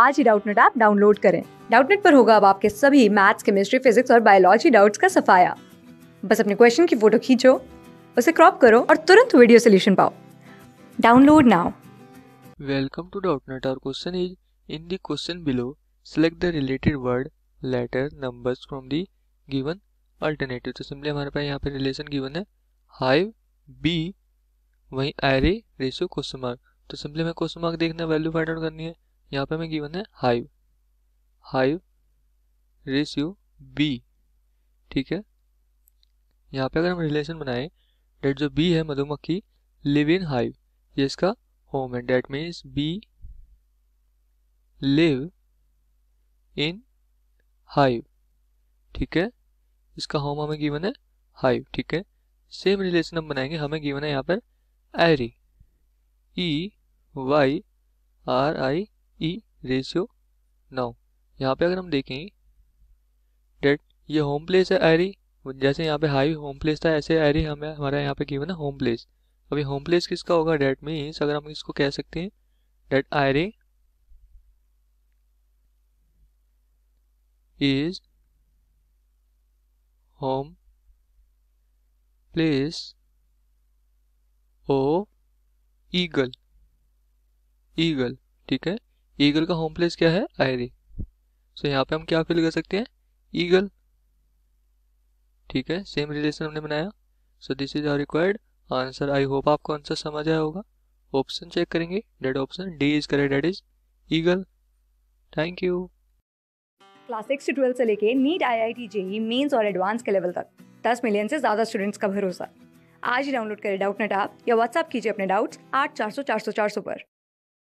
आज ही Doubtnut app download करें डाउटनेट पर होगा अब आपके सभी मैथ्स केमिस्ट्री फिजिक्स और बायोलॉजी डाउट्स का सफाया बस अपने क्वेश्चन की फोटो खींचो उसे क्रॉप करो और तुरंत वीडियो सोल्यूशन पाओ download now welcome to Doubtnut our question is in the question below select the related word letter numbers from the given alternative तो सिंपली हमारे पास यहाँ पे रिलेशन गिवन है हाइव बी वहीं एरे रेशियो क्वेश्चन मार्क तो simply हमें question mark देखना वैल्यू फाइंड आउट करनी है यहाँ पे हमें गिवन है हाइव हाइव रेशियो बी ठीक है यहाँ पे अगर हम रिलेशन बनाए डेट जो बी है मधुमक्खी लिव इन हाइव ये इसका होम है that means bee live in hive ठीक है इसका होम हमें गिवन है हाइव ठीक है सेम रिलेशन हम बनाएंगे हमें गिवन है यहाँ पर aerie E Y R I E ratio now यहाँ पे अगर हम देखें डेट ये होम प्लेस है एरी जैसे यहाँ पे हाई होम प्लेस था ऐसे एरी हमें हमारा यहाँ पे गिवन है होम प्लेस अभी होम प्लेस किसका होगा डेट मीन्स अगर हम इसको कह सकते हैं that aerie is home place of eagle eagle ठीक है ईगल का होम प्लेस क्या है आयरी सो so, यहाँ पे हम क्या फिल कर सकते हैं ईगल ठीक है सेम रिलेशन हमने बनाया so this is our required answer I hope आपको आंसर समझ आया होगा ऑप्शन चेक करेंगे that option D is correct that is eagle thank you class six से ट्वेल्थ से लेके NEET I I T JEE mains और एडवांस के लेवल तक दस मिलियन से ज़्यादा स्टूडेंट्स का भरोसा आज ही डाउनलोड करें डाउट नेट आप या व्हाट्सअप कीजिए अपने डाउट्स आठ चार सौ चार सौ चार सौ पर